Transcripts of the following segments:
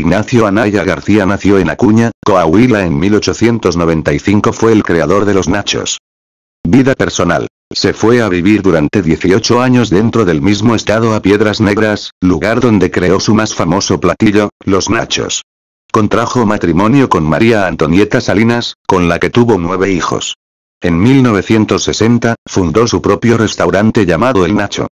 Ignacio Anaya García nació en Acuña, Coahuila en 1895 fue el creador de los Nachos. Vida personal. Se fue a vivir durante 18 años dentro del mismo estado a Piedras Negras, lugar donde creó su más famoso platillo, los Nachos. Contrajo matrimonio con María Antonieta Salinas, con la que tuvo nueve hijos. En 1960, fundó su propio restaurante llamado El Nacho.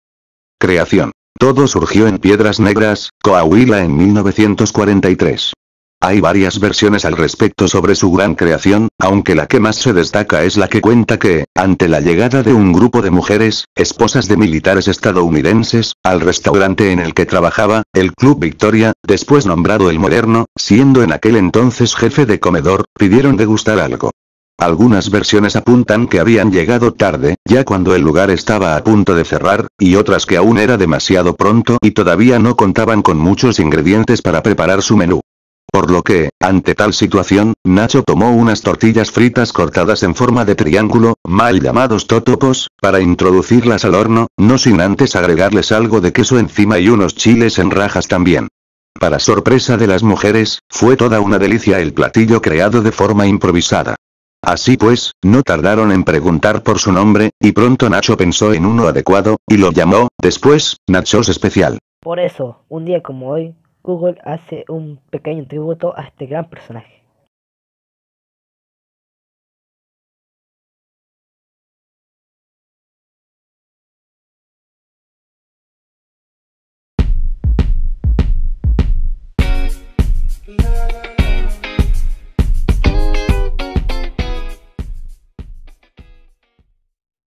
Creación. Todo surgió en Piedras Negras, Coahuila en 1943. Hay varias versiones al respecto sobre su gran creación, aunque la que más se destaca es la que cuenta que, ante la llegada de un grupo de mujeres, esposas de militares estadounidenses, al restaurante en el que trabajaba, el Club Victoria, después nombrado el Moderno, siendo en aquel entonces jefe de comedor, pidieron degustar algo. Algunas versiones apuntan que habían llegado tarde, ya cuando el lugar estaba a punto de cerrar, y otras que aún era demasiado pronto y todavía no contaban con muchos ingredientes para preparar su menú. Por lo que, ante tal situación, Nacho tomó unas tortillas fritas cortadas en forma de triángulo, mal llamados totopos, para introducirlas al horno, no sin antes agregarles algo de queso encima y unos chiles en rajas también. Para sorpresa de las mujeres, fue toda una delicia el platillo creado de forma improvisada. Así pues, no tardaron en preguntar por su nombre, y pronto Nacho pensó en uno adecuado, y lo llamó, después, Nachos Especial. Por eso, un día como hoy, Google hace un pequeño tributo a este gran personaje.